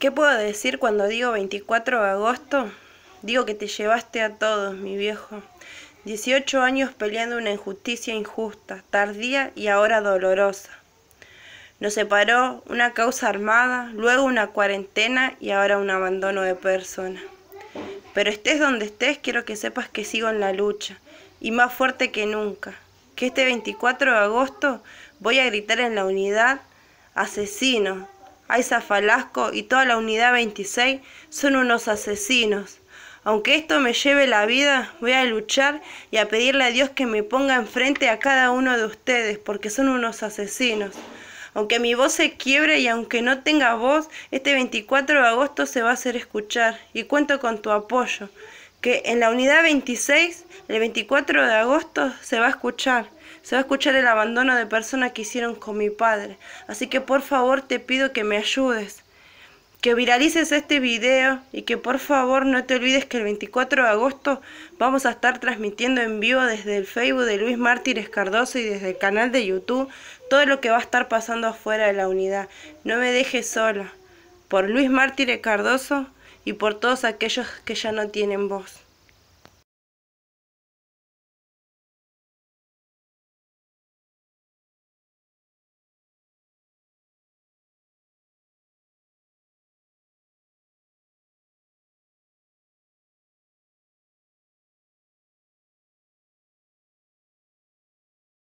¿Qué puedo decir cuando digo 24 de agosto? Digo que te llevaste a todos, mi viejo. 18 años peleando una injusticia injusta, tardía y ahora dolorosa. Nos separó una causa armada, luego una cuarentena y ahora un abandono de persona. Pero estés donde estés, quiero que sepas que sigo en la lucha, y más fuerte que nunca. Que este 24 de agosto voy a gritar en la unidad, asesino, Aiza Falasco y toda la unidad 26 son unos asesinos. Aunque esto me lleve la vida, voy a luchar y a pedirle a Dios que me ponga enfrente a cada uno de ustedes, porque son unos asesinos. Aunque mi voz se quiebre y aunque no tenga voz, este 24 de agosto se va a hacer escuchar y cuento con tu apoyo que en la unidad 26, el 24 de agosto, se va a escuchar. Se va a escuchar el abandono de personas que hicieron con mi padre. Así que por favor te pido que me ayudes. Que viralices este video y que por favor no te olvides que el 24 de agosto vamos a estar transmitiendo en vivo desde el Facebook de Luis Mártires Cardoso y desde el canal de YouTube todo lo que va a estar pasando afuera de la unidad. No me dejes sola. Por Luis Mártires Cardoso y por todos aquellos que ya no tienen voz.